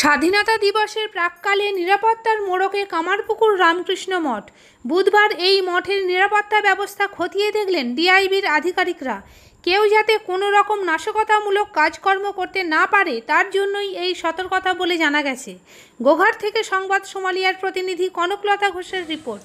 স্বাধীনতা দিবসের প্রাককালে নিরাপত্তার মোড়কে কামারপুকুর রামকৃষ্ণ মঠ বুধবার এই মঠের নিরাপত্তা ব্যবস্থা খতিয়ে দেখলেন ডিআইবির আধিকারিকরা কেউ যাতে কোনো রকম নাশকতামূলক কাজকর্ম করতে না পারে তার জন্যই এই সতর্কতা বলে জানা গেছে গোঘাট থেকে সংবাদ সোমালিয়ার প্রতিনিধি কনকলতা ঘোষের রিপোর্ট